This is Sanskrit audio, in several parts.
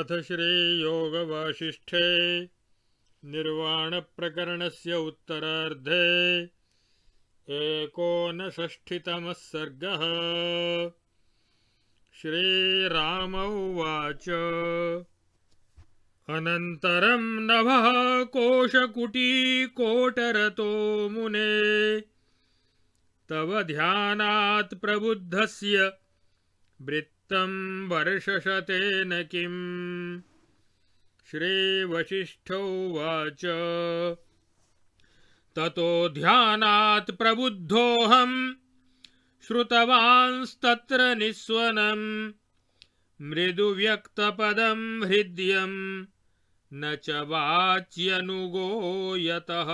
अथ से उत्तराधे एकोन एकोनषष्ठितमः सर्ग श्रीराम उवाच अनन्तरं नभः तो मुने तव ध्याना प्रबुद्ध से तं वर्षशतेन किम् श्रीवसिष्ठोवाच ततो प्रबुद्धोऽहम् श्रुतवांस्तत्र निःस्वनम् मृदुव्यक्तपदम् हृद्यम् न च वाच्यनुगोयतः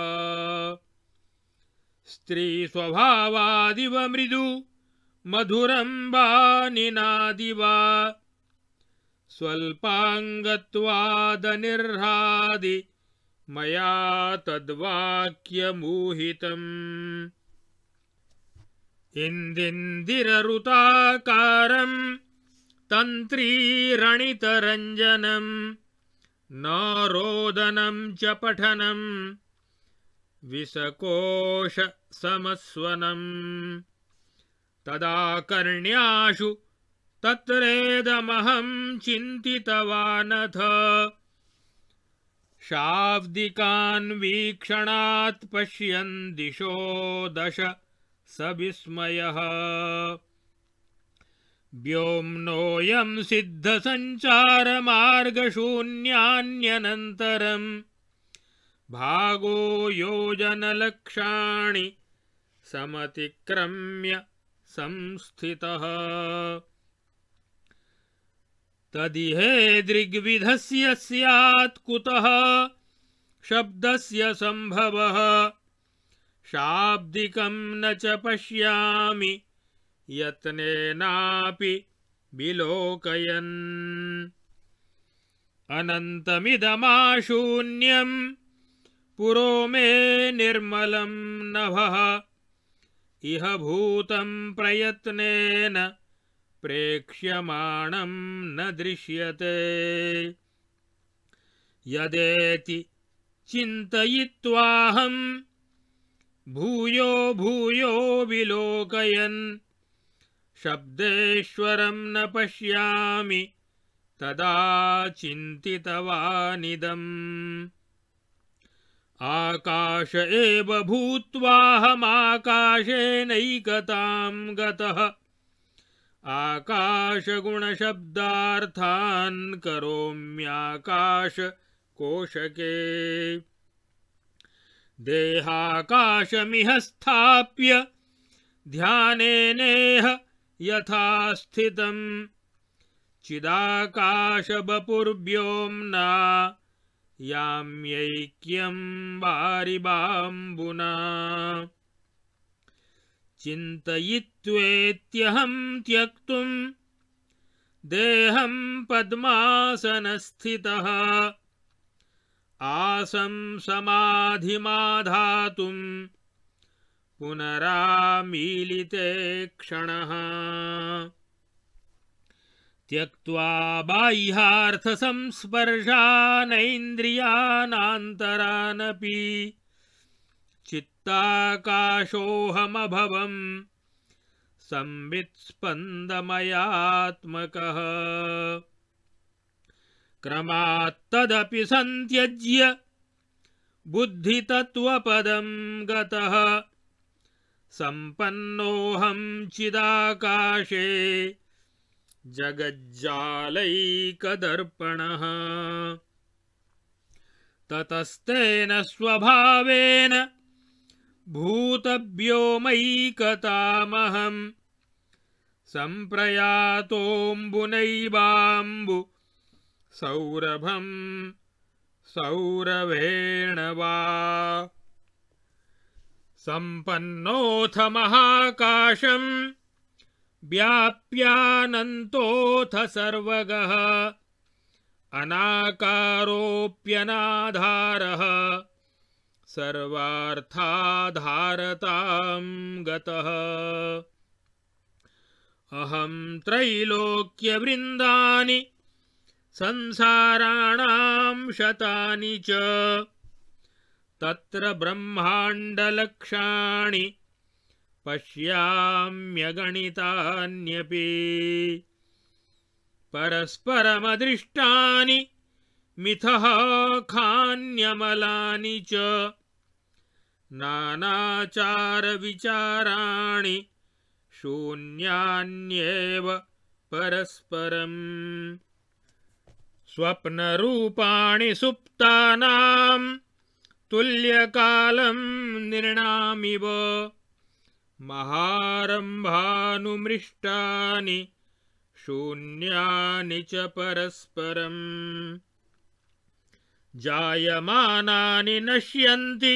स्त्रीस्वभावादिव मृदु मधुरं वा स्वल्पाङ्गत्वादनिर्हादि मया तद्वाक्यमूहितम् इन्दिन्दिररुताकारं तन्त्रीरणितरञ्जनं नारोदनं च पठनम् विसकोषसमस्वनम् तदा कर्ण्याशु तत्रेदमहं चिन्तितवानथ वीक्षणात् पश्यन् दिशो दश स विस्मयः व्योम्नोऽयं सिद्धसञ्चारमार्गशून्यान्यनन्तरम् भागो योजनलक्षाणि समतिक्रम्य संस्थितः तदिहे दृग्विधस्य कुतः शब्दस्य सम्भवः शाब्दिकम् न च पश्यामि यत्नेनापि विलोकयन् अनन्तमिदमाशून्यम् पुरो मे निर्मलम् नभः इह भूतं प्रयत्नेन प्रेक्ष्यमाणं न दृश्यते यदेति चिन्तयित्वाहम् भूयो भूयो विलोकयन् शब्देश्वरं न पश्यामि तदा चिन्तितवानिदम् आकाश एव भूत्वाहमाकाशेनैकताम् गतः करोम्याकाश कोशके देहाकाशमिह स्थाप्य ध्यानेनेह यथा स्थितम् चिदाकाशवपुर्व्योम्ना याम्यैक्यं वारिबाम्बुना चिन्तयित्वेत्यहं त्यक्तुं देहं पद्मासनस्थितः आसं समाधिमाधातुं पुनरामीलिते क्षणः त्यक्त्वा बाह्यार्थसंस्पर्शानैन्द्रियानान्तरानपि चित्ताकाशोऽहमभवम् संवित्स्पन्दमयात्मकः क्रमात्तदपि सन्त्यज्य बुद्धितत्त्वपदम् गतः सम्पन्नोऽहम् चिदाकाशे जगज्जालैकदर्पणः ततस्तेन स्वभावेन भूतव्योमैकतामहम् सम्प्रयातोऽम्बुनैवाम्बु सौरभम् सौरभेण वा सम्पन्नोऽथ महाकाशम् व्याप्यानन्तोऽथ सर्वगः अनाकारोऽप्यनाधारः सर्वार्थाधारताम् गतः अहम् त्रैलोक्यवृन्दानि संसाराणाम् शतानि च तत्र ब्रह्माण्डलक्षाणि पश्याम्यगणितान्यपि परस्परमदृष्टानि खान्यमलानि च नानाचारविचाराणि शून्यान्येव परस्परम् स्वप्नरूपाणि सुप्तानाम् तुल्यकालम् निर्णामिव महारम्भानुमृष्टानि शून्यानि च परस्परम् जायमानानि नश्यन्ति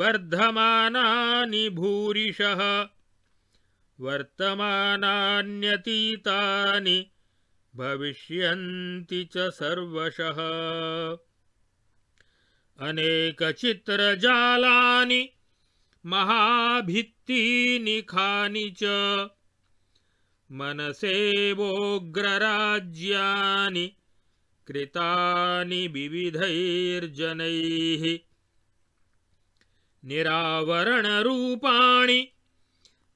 वर्धमानानि भूरिशः वर्तमानान्यतीतानि भविष्यन्ति च सर्वशः अनेकचित्रजालानि महाभित्तीनिखानि च मनसेवोग्रराज्यानि कृतानि विविधैर्जनैः निरावरणरूपाणि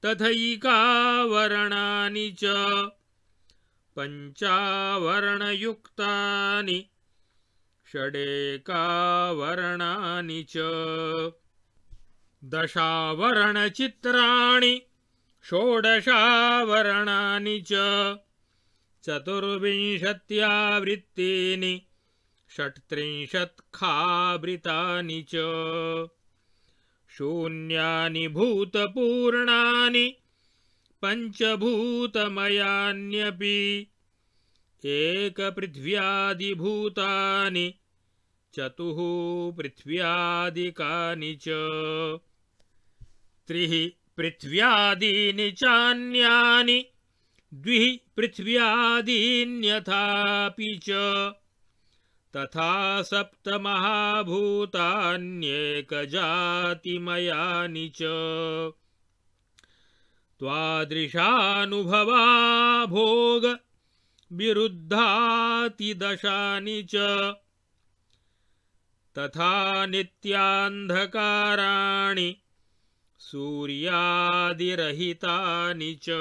तथैकावरणानि च पञ्चावरणयुक्तानि षडेकावरणानि च दशावरणचित्राणि षोडशावरणानि च चतुर्विंशत्यावृत्तीनि षट्त्रिंशत्खावृतानि च शून्यानि भूतपूर्णानि पञ्चभूतमयान्यपि एकपृथिव्यादिभूतानि चतुः पृथ्व्यादिकानि च त्रिः पृथ्व्यादीनि चान्यानि द्विः पृथिव्यादीन्यथापि च तथा सप्तमहाभूतान्येकजातिमयानि च त्वादृशानुभवा विरुद्धातिदशानि च तथा नित्यान्धकाराणि सूर्यादिरहितानि च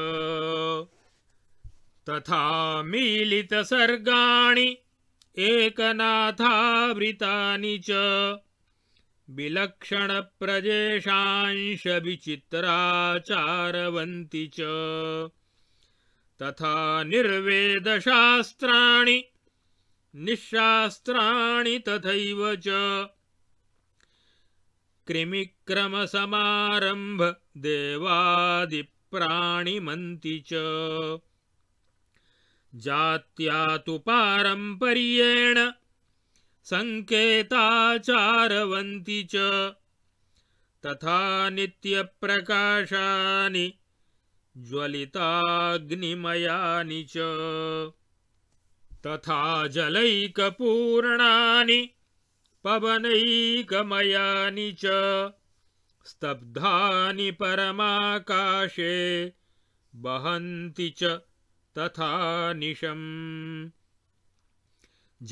तथा मीलितसर्गाणि एकनाथावृतानि च विलक्षणप्रदेशांश च तथा निर्वेदशास्त्राणि निःशास्त्राणि तथैव च देवादिप्राणिमन्ति च जात्या तु पारम्पर्येण सङ्केताचारवन्ति च तथा नित्यप्रकाशानि ज्वलिताग्निमयानि च तथा जलैकपूर्णानि पवनैकमयानि च स्तब्धानि परमाकाशे वहन्ति च तथा निशम्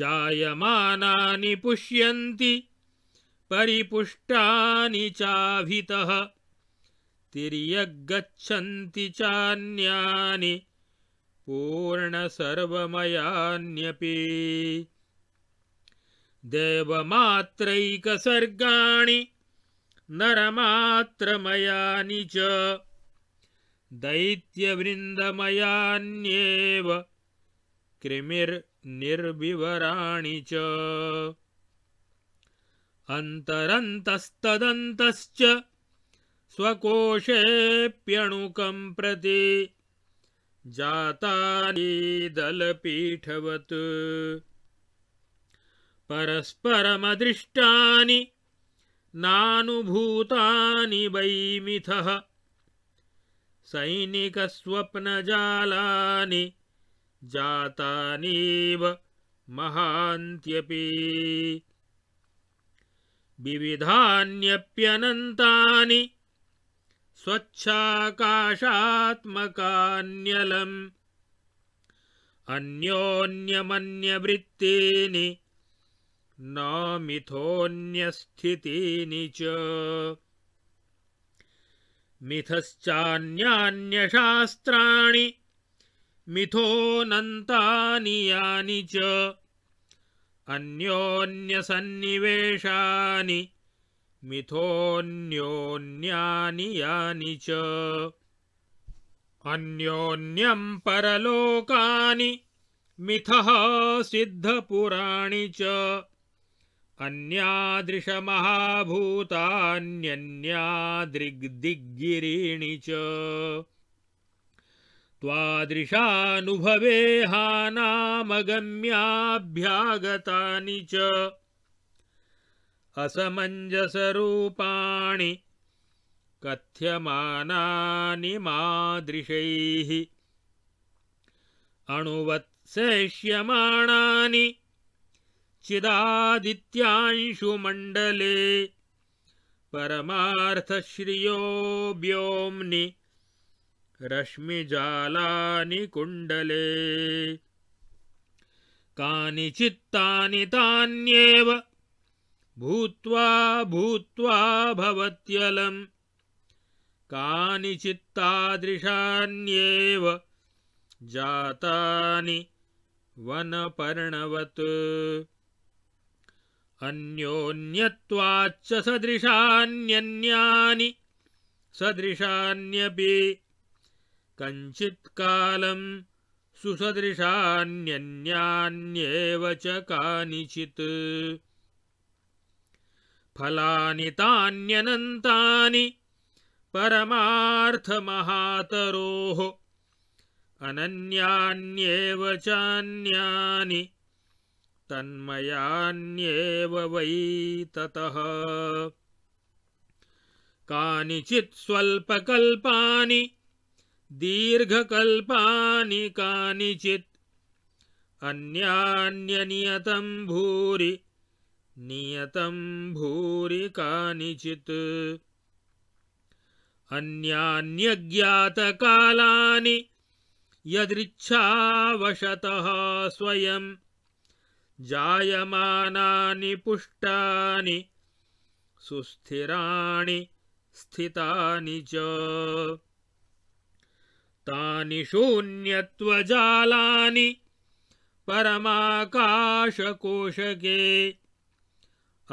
जायमानानि पुष्यन्ति परिपुष्टानि चाभितः तिर्यग्गच्छन्ति चान्यानि पूर्णसर्वमयान्यपि देवमात्रैकसर्गाणि नरमात्रमयानि च दैत्यवृन्दमयान्येव कृमिर्निर्विवराणि च अन्तरन्तस्तदन्तश्च जातानि दलपीठवत् परस्परमदृष्टानि नानुभूतानि वैमिथः सैनिकस्वप्नजालानि जातानिव महान्त्यपि विविधान्यप्यनन्तानि स्वच्छाकाशात्मकान्यलम् अन्योऽन्यमन्यवृत्तीनि मिथोऽन्यस्थितीनि च मिथश्चान्यान्यशास्त्राणि मिथोऽनन्तानि यानि च अन्योन्यसन्निवेशानि मिथोऽन्योन्यानि यानि च अन्योन्यं परलोकानि मिथः सिद्धपुराणि च अन्यादृशमहाभूतान्यन्यादृग्दिग्गिरीणि च त्वादृशानुभवेहानामगम्याभ्यागतानि च असमञ्जसरूपाणि कथ्यमानानि मादृशैः अणुवत्सेष्यमाणानि चिदादित्यांशुमण्डले परमार्थश्रियो व्योम्नि रश्मिजालानि कुण्डले कानिचित्तानि तान्येव भूत्वा भूत्वा भवत्यलम् कानिचित्तादृशान्येव जातानि वनपर्णवत् अन्योन्यत्वाच्च सदृशान्यन्यानि सदृशान्यपि कञ्चित्कालम् सुसदृशान्यन्यान्येव च कानिचित् फलानि तान्यनन्तानि परमार्थमहातरोः अनन्यान्येव चान्यानि तन्मयान्येव वै ततः कानिचित् स्वल्पकल्पानि दीर्घकल्पानि कानिचित् अन्यान्यनियतं भूरि नियतं भूरि कानिचित् अन्यान्यज्ञातकालानि यदृच्छावशतः स्वयम् जायमानानि पुष्टानि सुस्थिराणि स्थितानि च तानि शून्यत्वजालानि परमाकाशकोशके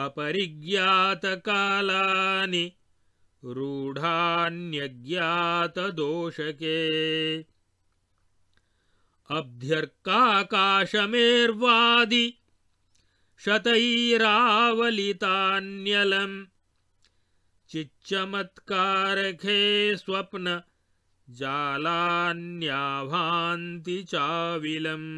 अपरिज्ञातकालानि रूढान्यज्ञातदोषके अभ्यर्काकाशमेर्वादि शतैरावलितान्यलम् चिच्चमत्कारखे जालान्याभान्ति चाविलम्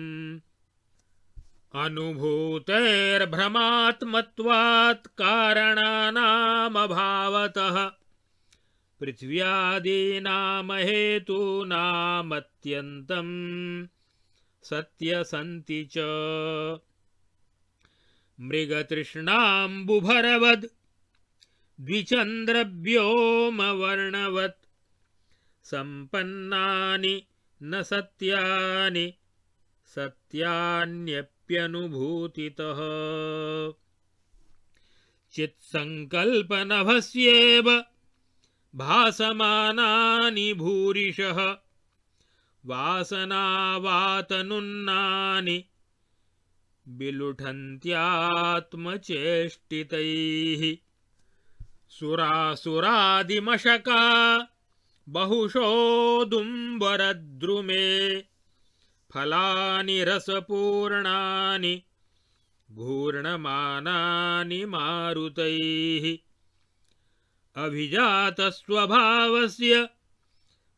कारणानामभावतः पृथिव्यादीनामहेतूनामत्यन्तम् सत्यसन्ति च द्विचन्द्रव्योमवर्णवत् सम्पन्नानि न सत्यानि सत्यान्यप्यनुभूतितः चित्सङ्कल्पनभस्येव भासमानानि भूरिशः वासनावातनुन्नानि विलुठन्त्यात्मचेष्टितैः सुरासुरादिमशका दुम्बरद्रुमे फलानि रसपूर्णानि भूर्णमानानि मारुतैः अभिजातस्वभावस्य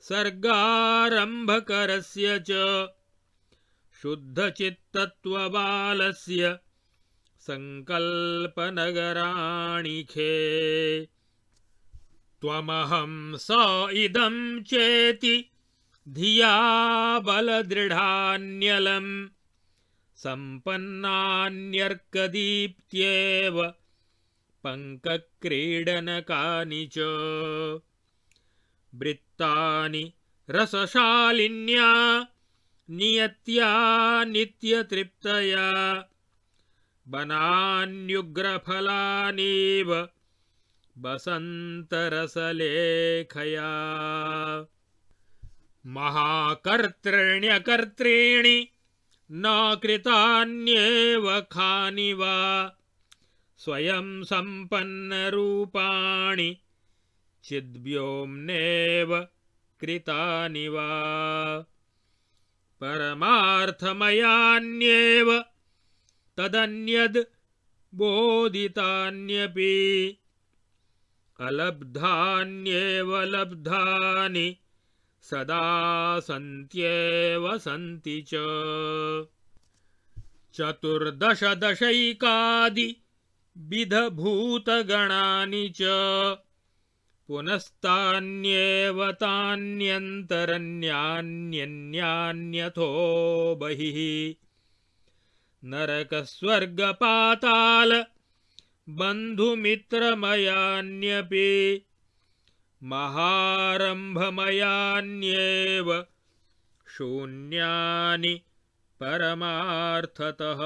सर्गारम्भकरस्य च शुद्धचित्तत्वबालस्य सङ्कल्पनगराणि खे त्वमहं स इदं चेति धिया बलदृढान्यलम् सम्पन्नान्यर्कदीप्त्येव पङ्कक्रीडनकानि च वृत्तानि रसशालिन्या नियत्या नित्यतृप्तया बनान्युग्रफलानेव वसन्तरसलेखया महाकर्तृण्यकर्तॄणि न खानि वा स्वयं सम्पन्नरूपाणि चिद्व्योम्नेव कृतानि वा परमार्थमयान्येव तदन्यद् बोधितान्यपि लब्धानि सदा सन्त्येव सन्ति चतुर्दशदशैकादिविधभूतगणानि च पुनस्तान्येव तान्यन्तरन्यान्यन्यान्यथो बहिः नरकस्वर्गपातालबन्धुमित्रमयान्यपि महारम्भमयान्येव शून्यानि परमार्थतः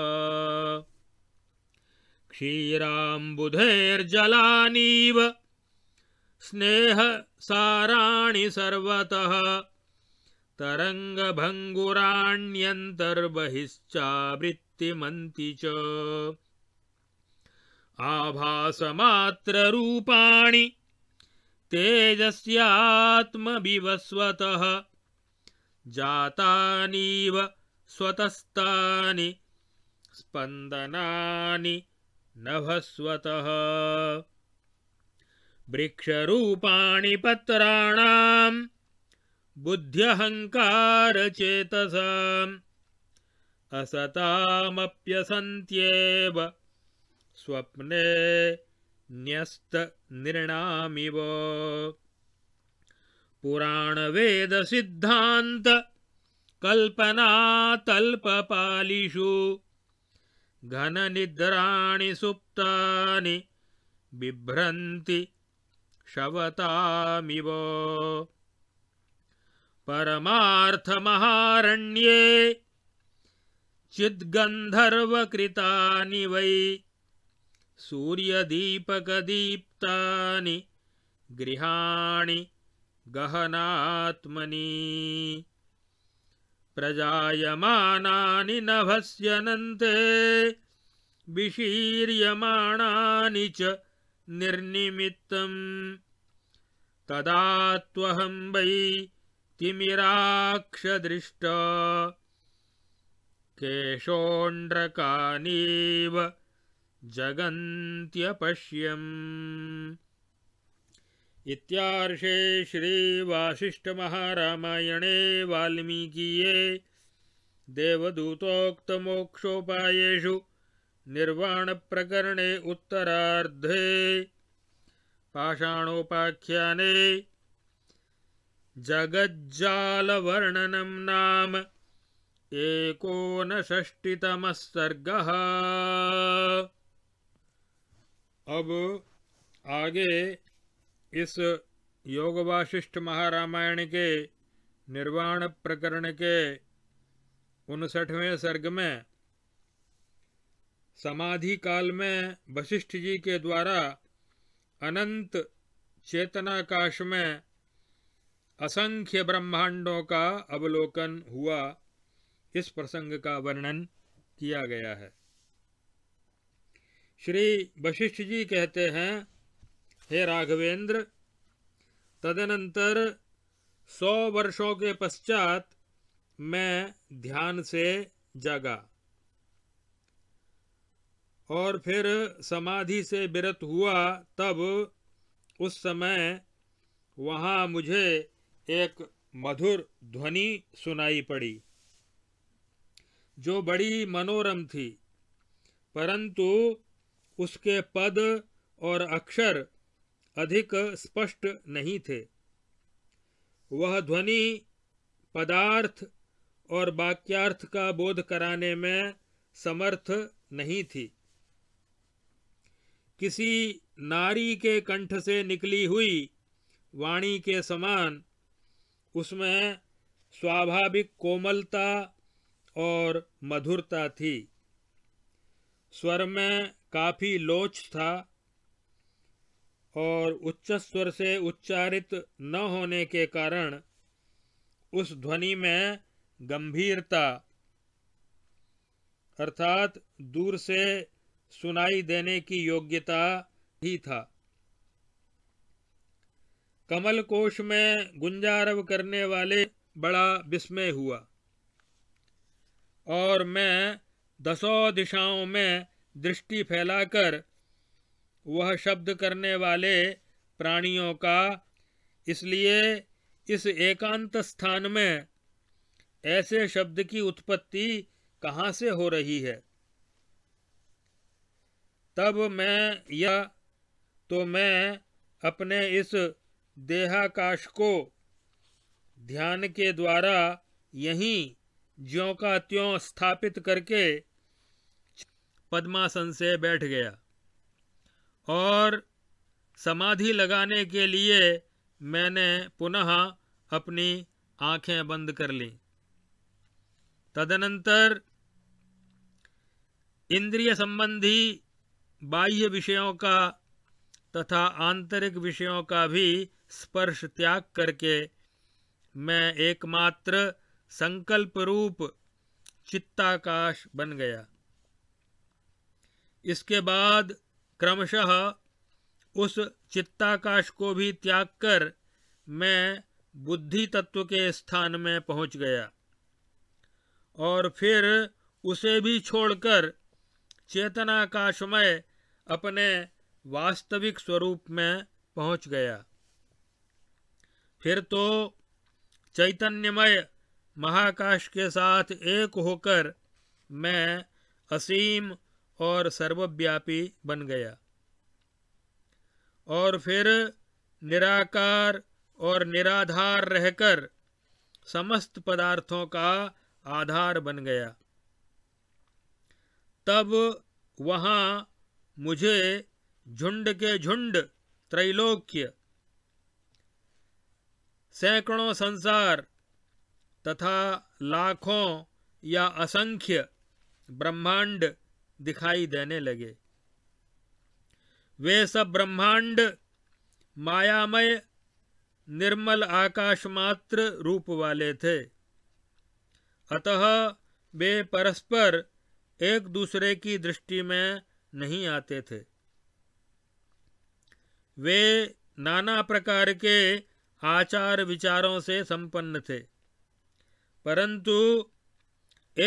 जलानीव स्नेहसाराणि सर्वतः तरङ्गभङ्गुराण्यन्तर्बहिश्चावृत्तिमन्ति च आभासमात्ररूपाणि तेजस्यात्मविवस्वतः जातानीव स्वतस्तानि स्पन्दनानि नभस्वतः वृक्षरूपाणि पत्राणाम् बुद्ध्यहङ्कारचेतसाम् असतामप्यसन्त्येव स्वप्ने न्यस्तनिर्णामिव पुराणवेदसिद्धान्तकल्पनातल्पपालिषु घननिद्राणि सुप्तानि बिभ्रन्ति शवतामिव परमार्थमहारण्ये चिद्गन्धर्वकृतानि वै सूर्यदीपकदीप्तानि गृहाणि गहनात्मनि प्रजायमानानि नभस्यनन्ते विशीर्यमाणानि च निर्निमित्तम् तदा त्वहं वै तिमिराक्षदृष्ट केशोण्ड्रकानीव जगन्त्यपश्यम् इत्यार्षे श्रीवासिष्ठमहारामायणे वाल्मीकिये देवदूतोक्तमोक्षोपायेषु निर्वाणप्रकरणे उत्तरार्धे पाषाणोपाख्या जगज्जालवर्णनं नाम एकोनषष्टितमः सर्ग अब आगे इस योग वाशिष्ठ महारामायण के निर्वाण प्रकरण के उनसठवें सर्ग में समाधि काल में वशिष्ठ जी के द्वारा अनंत चेतनाकाश में असंख्य ब्रह्मांडों का अवलोकन हुआ इस प्रसंग का वर्णन किया गया है श्री वशिष्ठ जी कहते हैं हे राघवेंद्र तदनंतर सौ वर्षों के पश्चात मैं ध्यान से जागा और फिर समाधि से विरत हुआ तब उस समय वहाँ मुझे एक मधुर ध्वनि सुनाई पड़ी जो बड़ी मनोरम थी परंतु उसके पद और अक्षर अधिक स्पष्ट नहीं थे वह ध्वनि पदार्थ और वाक्यार्थ का बोध कराने में समर्थ नहीं थी किसी नारी के कंठ से निकली हुई वाणी के समान उसमें स्वाभाविक कोमलता और मधुरता थी स्वर में काफ़ी लोच था और उच्च स्वर से उच्चारित न होने के कारण उस ध्वनि में गंभीरता अर्थात दूर से सुनाई देने की योग्यता ही था कमल कोश में गुंजारव करने वाले बड़ा विस्मय हुआ और मैं दसों दिशाओं में दृष्टि फैलाकर वह शब्द करने वाले प्राणियों का इसलिए इस एकांत स्थान में ऐसे शब्द की उत्पत्ति कहाँ से हो रही है तब मैं या तो मैं अपने इस देहाकाश को ध्यान के द्वारा यहीं ज्यों का त्यों स्थापित करके पद्मासन से बैठ गया और समाधि लगाने के लिए मैंने पुनः अपनी आंखें बंद कर ली तदनंतर इंद्रिय संबंधी बाह्य विषयों का तथा आंतरिक विषयों का भी स्पर्श त्याग करके मैं एकमात्र संकल्प रूप चित्ताकाश बन गया इसके बाद क्रमशः उस चित्ताकाश को भी त्याग कर मैं बुद्धि तत्व के स्थान में पहुंच गया और फिर उसे भी छोड़कर चेतनाकाशमय अपने वास्तविक स्वरूप में पहुंच गया फिर तो चैतन्यमय महाकाश के साथ एक होकर मैं असीम और सर्वव्यापी बन गया और फिर निराकार और निराधार रहकर समस्त पदार्थों का आधार बन गया तब वहाँ मुझे झुंड के झुंड त्रैलोक्य सैकड़ों संसार तथा लाखों या असंख्य ब्रह्मांड दिखाई देने लगे वे सब ब्रह्मांड मायामय निर्मल आकाश मात्र रूप वाले थे अतः वे परस्पर एक दूसरे की दृष्टि में नहीं आते थे वे नाना प्रकार के आचार विचारों से संपन्न थे परंतु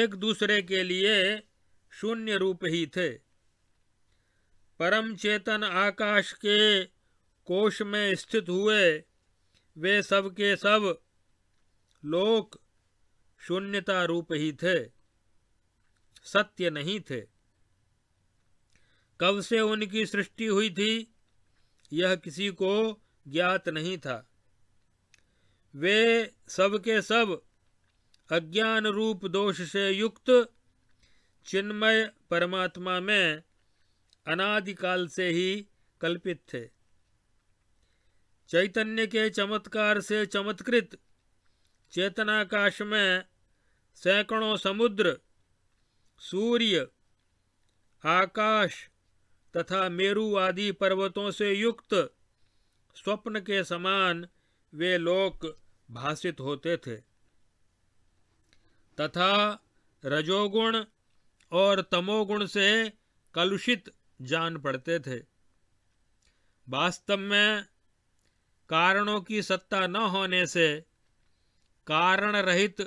एक दूसरे के लिए शून्य रूप ही थे परम चेतन आकाश के कोष में स्थित हुए वे सब के सब लोक शून्यता रूप ही थे सत्य नहीं थे कब से उनकी सृष्टि हुई थी यह किसी को ज्ञात नहीं था वे सब के सब अज्ञान रूप दोष से युक्त चिन्मय परमात्मा में अनादिकाल से ही कल्पित थे चैतन्य के चमत्कार से चमत्कृत चेतनाकाश में सैकड़ों समुद्र सूर्य आकाश तथा मेरु आदि पर्वतों से युक्त स्वप्न के समान वे लोक भाषित होते थे तथा रजोगुण और तमोगुण से कलुषित जान पड़ते थे वास्तव में कारणों की सत्ता न होने से कारण रहित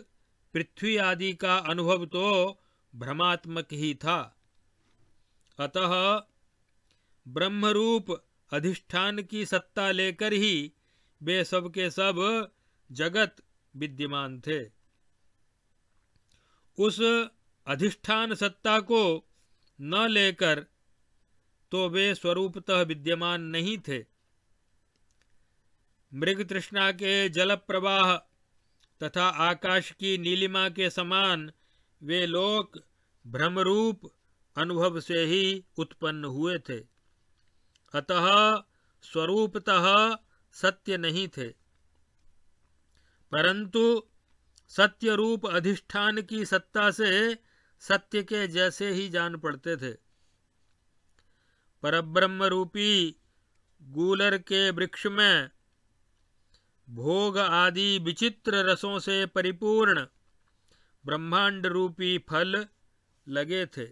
पृथ्वी आदि का अनुभव तो भ्रमात्मक ही था अतः ब्रह्मरूप अधिष्ठान की सत्ता लेकर ही वे सब के सब जगत विद्यमान थे उस अधिष्ठान सत्ता को न लेकर तो वे स्वरूपतः विद्यमान नहीं थे मृग तृष्णा के जल प्रवाह तथा आकाश की नीलिमा के समान वे लोक भ्रमरूप अनुभव से ही उत्पन्न हुए थे अतः स्वरूपतः सत्य नहीं थे परंतु सत्य रूप अधिष्ठान की सत्ता से सत्य के जैसे ही जान पड़ते थे परब्रह्म रूपी गूलर के वृक्ष में भोग आदि विचित्र रसों से परिपूर्ण ब्रह्मांड रूपी फल लगे थे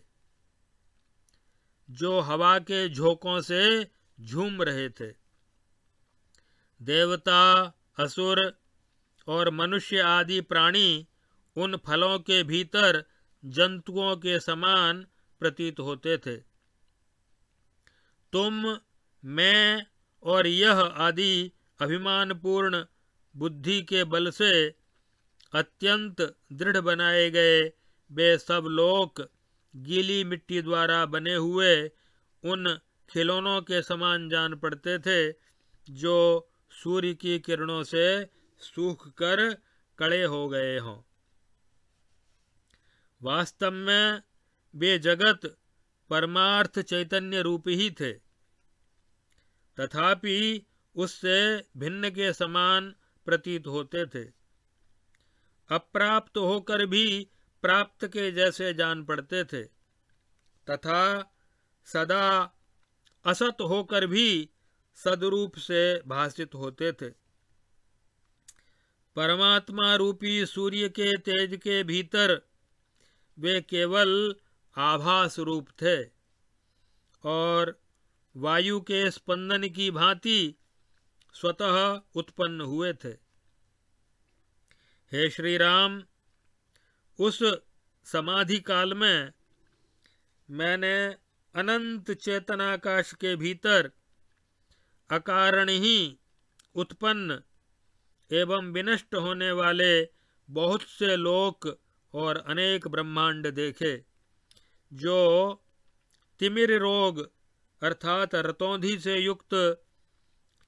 जो हवा के झोंकों से झूम रहे थे देवता असुर और मनुष्य आदि प्राणी उन फलों के भीतर जंतुओं के समान प्रतीत होते थे तुम मैं और यह आदि अभिमानपूर्ण बुद्धि के बल से अत्यंत दृढ़ बनाए गए वे सब लोक गीली मिट्टी द्वारा बने हुए उन खिलौनों के समान जान पड़ते थे जो सूर्य की किरणों से सूख कर कड़े हो गए हों वास्तव में वे जगत परमार्थ चैतन्य रूप ही थे तथापि उससे भिन्न के समान प्रतीत होते थे अप्राप्त होकर भी प्राप्त के जैसे जान पड़ते थे तथा सदा असत होकर भी सदरूप से भाषित होते थे परमात्मा रूपी सूर्य के तेज के भीतर वे केवल आभास रूप थे और वायु के स्पंदन की भांति स्वतः उत्पन्न हुए थे हे श्री राम उस समाधि काल में मैंने अनंत चेतनाकाश के भीतर अकारण ही उत्पन्न एवं विनष्ट होने वाले बहुत से लोक और अनेक ब्रह्मांड देखे जो तिमिर रोग अर्थात रतौंधी से युक्त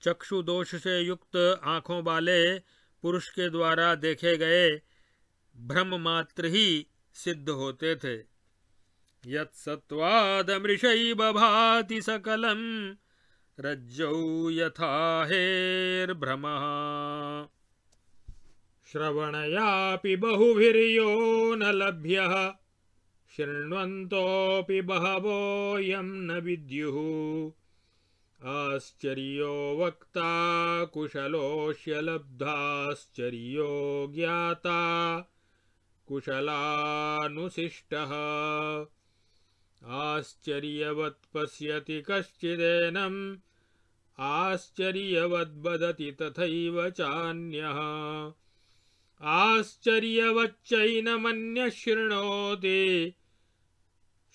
चक्षु दोष से युक्त आँखों वाले पुरुष के द्वारा देखे गए ब्रह्म मात्र ही सिद्ध होते थे यत्सत्वादमृषैव भाति रज्जौ यथा हेर्भ्रमः श्रवणयापि बहुभिर्यो न लभ्यः शृण्वन्तोऽपि बहवोऽयं न विद्यु आश्चर्य वक्ता कुशलोश्य लब्धाश्चर्य ज्ञाता कुशलाशिष्ट आश्चर्यवत् पश्यति कश्चिदेनम् आश्चर्यवद्वदति तथैव चान्यः आश्चर्यवच्चैनमन्यशृणोति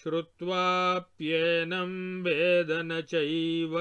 श्रुत्वाप्येनं वेद न चैव